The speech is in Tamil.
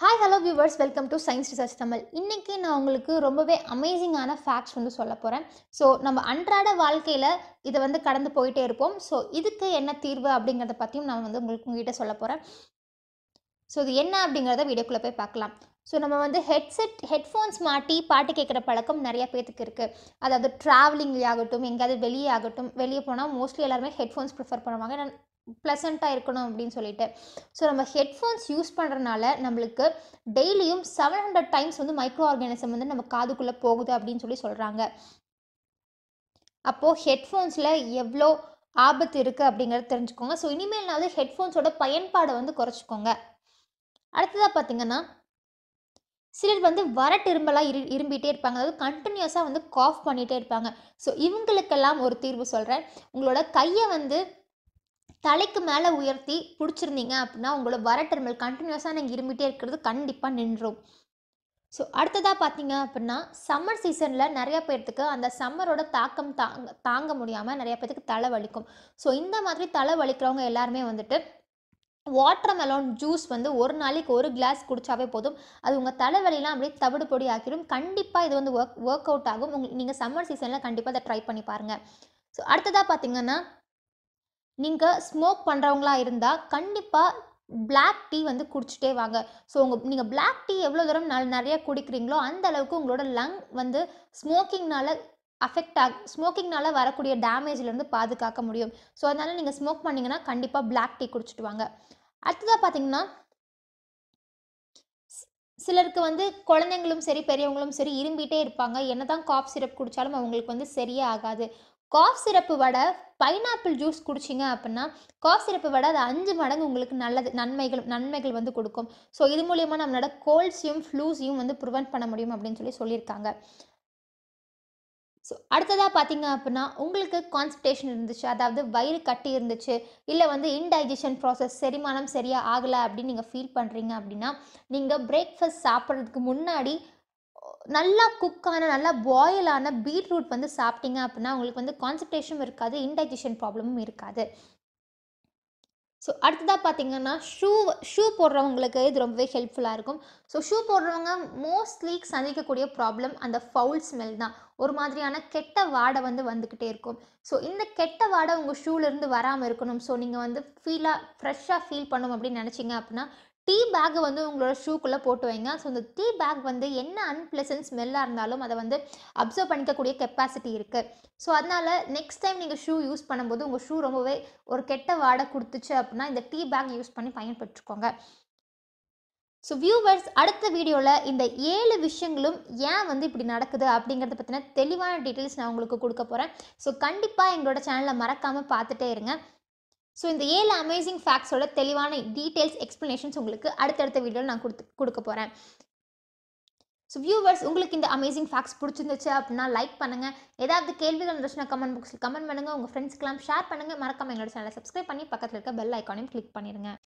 hi hello viewers welcome to science research Tamil இன்றைக்கி நான் உங்களுக்கு ரொம்பவே அமேசிங்கான ஃபேக்ட்ஸ் வந்து சொல்ல போகிறேன் ஸோ நம்ம அன்றாட வாழ்க்கையில் இதை வந்து கடந்து போயிட்டே இருப்போம் ஸோ இதுக்கு என்ன தீர்வு அப்படிங்கிறத பற்றியும் நான் வந்து உங்களுக்கு உங்ககிட்ட சொல்ல போகிறேன் ஸோ இது என்ன அப்படிங்கிறத வீடியோக்குள்ளே போய் பார்க்கலாம் ஸோ நம்ம வந்து ஹெட்செட் ஹெட்ஃபோன்ஸ் மாட்டி பாட்டு கேட்குற பழக்கம் நிறைய பேத்துக்கு இருக்குது அதாவது ட்ராவலிங்லேயாகட்டும் எங்கேயாவது வெளியே ஆகட்டும் வெளியே போனால் மோஸ்ட்லி எல்லாருமே ஹெட்ஃபோன்ஸ் ப்ரிஃபர் பண்ணுவாங்க ப்ளசண்ட்டாக இருக்கணும் அப்படின்னு சொல்லிட்டு ஸோ நம்ம ஹெட்ஃபோன்ஸ் யூஸ் பண்ணுறனால நம்மளுக்கு டெய்லியும் செவன் ஹண்ட்ரட் டைம்ஸ் வந்து மைக்ரோ ஆர்கானிசம் வந்து நம்ம காதுக்குள்ளே போகுது அப்படின்னு சொல்லி சொல்கிறாங்க அப்போது ஹெட்ஃபோன்ஸில் எவ்வளோ ஆபத்து இருக்குது அப்படிங்கிறத தெரிஞ்சுக்கோங்க ஸோ இனிமேல்னாவது ஹெட்ஃபோன்ஸோட பயன்பாடை வந்து குறைச்சிக்கோங்க அடுத்ததாக பார்த்திங்கன்னா சிலர் வந்து வரட்டெரும்பெல்லாம் இரு இரும்பிகிட்டே இருப்பாங்க அதாவது கண்டினியூஸாக வந்து காஃப் பண்ணிகிட்டே இருப்பாங்க ஸோ இவங்களுக்கெல்லாம் ஒரு தீர்வு சொல்கிறேன் உங்களோட கையை வந்து தலைக்கு மேலே உயர்த்தி பிடிச்சிருந்தீங்க அப்படின்னா உங்களோட வரட்டெருமல் கண்டினியூஸாக நீங்கள் இரும்பிகிட்டே இருக்கிறது கண்டிப்பாக நின்றும் ஸோ அடுத்ததாக பார்த்தீங்க அப்படின்னா சம்மர் சீசனில் நிறையா பேர்த்துக்கு அந்த சம்மரோட தாக்கம் தாங்க தாங்க முடியாமல் நிறையா பேர்த்துக்கு தலை வலிக்கும் ஸோ இந்த மாதிரி தலை வலிக்கிறவங்க எல்லாருமே வந்துட்டு வாட்டர்மெலோன் ஜூஸ் வந்து ஒரு நாளைக்கு ஒரு கிளாஸ் குடித்தாவே போதும் அது உங்கள் தலைவலிலாம் அப்படியே தவிடு பொடி ஆக்கிடும் கண்டிப்பாக இது வந்து ஒர்க் ஒர்க் அவுட் ஆகும் உங்களுக்கு நீங்கள் சம்மர் சீசனில் கண்டிப்பாக அதை ட்ரை பண்ணி பாருங்கள் ஸோ அடுத்ததாக பார்த்தீங்கன்னா நீங்கள் ஸ்மோக் பண்ணுறவங்களா இருந்தால் கண்டிப்பாக பிளாக் டீ வந்து குடிச்சிட்டே வாங்க ஸோ உங்கள் நீங்கள் பிளாக் டீ எவ்வளோ தூரம் நிறைய குடிக்கிறீங்களோ அந்த அளவுக்கு உங்களோட லங் வந்து ஸ்மோக்கிங்னால அஃபெக்ட் ஆக ஸ்மோக்கிங்னால வரக்கூடிய டேமேஜ்லேருந்து பாதுகாக்க முடியும் ஸோ அதனால் நீங்கள் ஸ்மோக் பண்ணிங்கன்னா கண்டிப்பாக பிளாக் டீ குடிச்சிட்டு வாங்க அடுத்ததாக பார்த்தீங்கன்னா சிலருக்கு வந்து குழந்தைங்களும் சரி பெரியவங்களும் சரி இரும்பிகிட்டே இருப்பாங்க என்னதான் காஃப் சிரப் குடித்தாலும் அவங்களுக்கு வந்து சரியே ஆகாது காஃப் சிரப்பு வடை பைனாப்பிள் ஜூஸ் குடிச்சிங்க அப்படின்னா காஃப் சிரப்பு வடை அது அஞ்சு மடங்கு உங்களுக்கு நல்லது நன்மைகள் நன்மைகள் வந்து கொடுக்கும் ஸோ இது மூலியமாக நம்மளோட கோல்ஸையும் ஃப்ளூஸையும் வந்து ப்ரிவெண்ட் பண்ண முடியும் அப்படின்னு சொல்லி சொல்லியிருக்காங்க ஸோ அடுத்ததாக பார்த்தீங்க அப்படின்னா உங்களுக்கு கான்ஸ்டேஷன் இருந்துச்சு அதாவது வயிறு கட்டி இருந்துச்சு இல்லை வந்து இன்டைஜஷன் ப்ராசஸ் செரிமானம் சரியாக ஆகலை அப்படின்னு நீங்கள் ஃபீல் பண்ணுறீங்க அப்படின்னா நீங்கள் பிரேக்ஃபாஸ்ட் சாப்பிட்றதுக்கு முன்னாடி நல்லா குக்கான நல்லா பாயிலான பீட்ரூட் வந்து சாப்பிட்டீங்க அப்படின்னா உங்களுக்கு வந்து கான்சன்ட்ரேஷனும் இருக்காது இன்டைஜஷன் ப்ராப்ளமும் இருக்காது ஸோ அடுத்ததாக பார்த்தீங்கன்னா ஷூ ஷூ போடுறவங்களுக்கு இது ரொம்பவே ஹெல்ப்ஃபுல்லாக இருக்கும் ஸோ ஷூ போடுறவங்க மோஸ்ட்லி சந்திக்கக்கூடிய ப்ராப்ளம் அந்த ஃபவுல் ஸ்மெல் தான் ஒரு மாதிரியான கெட்ட வாடை வந்து வந்துக்கிட்டே இருக்கும் ஸோ இந்த கெட்ட வாடை உங்கள் ஷூலேருந்து வராமல் இருக்கணும் ஸோ நீங்கள் வந்து ஃபீலாக ஃப்ரெஷ்ஷாக ஃபீல் பண்ணணும் அப்படின்னு நினச்சிங்க அப்படின்னா டீ பேக் வந்து உங்களோட ஷூக்குள்ளே போட்டு வைங்க ஸோ இந்த டீ பேக் வந்து என்ன அன்பிளசன்ட் ஸ்மெல்லாக இருந்தாலும் அதை வந்து அப்சர்வ் பண்ணிக்கக்கூடிய கெப்பாசிட்டி இருக்குது ஸோ அதனால் நெக்ஸ்ட் டைம் நீங்கள் ஷூ யூஸ் பண்ணும்போது உங்கள் ஷூ ரொம்பவே ஒரு கெட்ட வாடை கொடுத்துச்சு அப்படின்னா இந்த டீ பேக் யூஸ் பண்ணி பயன்பெற்றுக்கோங்க ஸோ வியூவர்ஸ் அடுத்த வீடியோவில் இந்த ஏழு விஷயங்களும் ஏன் வந்து இப்படி நடக்குது அப்படிங்கிறத பற்றின தெளிவான டீட்டெயில்ஸ் நான் உங்களுக்கு கொடுக்க போகிறேன் ஸோ கண்டிப்பாக எங்களோட சேனலை மறக்காமல் பார்த்துட்டே இருங்க ஸோ இந்த ஏழு அமேசிங் ஃபேக்ட்ஸோட தெளிவான டீட்டெயில்ஸ் எக்ஸ்ப்ளனேஷன்ஸ் உங்களுக்கு அடுத்தடுத்த வீடியோவில் நான் கொடுத்து கொடுக்க போகிறேன் ஸோ வியூவர்ஸ் உங்களுக்கு இந்த அமேசிங் ஃபேக்ட்ஸ் பிடிச்சிருந்துச்சு அப்படின்னா லைக் பண்ணுங்கள் ஏதாவது கேள்விகள் இருந்துச்சுன்னா கமெண்ட் பாக்ஸில் கமெண்ட் பண்ணுங்கள் உங்கள் ஃப்ரெண்ட்ஸ்க்கெலாம் ஷேர் பண்ணுங்கள் மறக்காமல் எங்களோட சேனலை சப்ஸ்கிரைப் பண்ணி பக்கத்தில் இருக்க பெல் ஐக்கானையும் கிளிக் பண்ணிடுங்க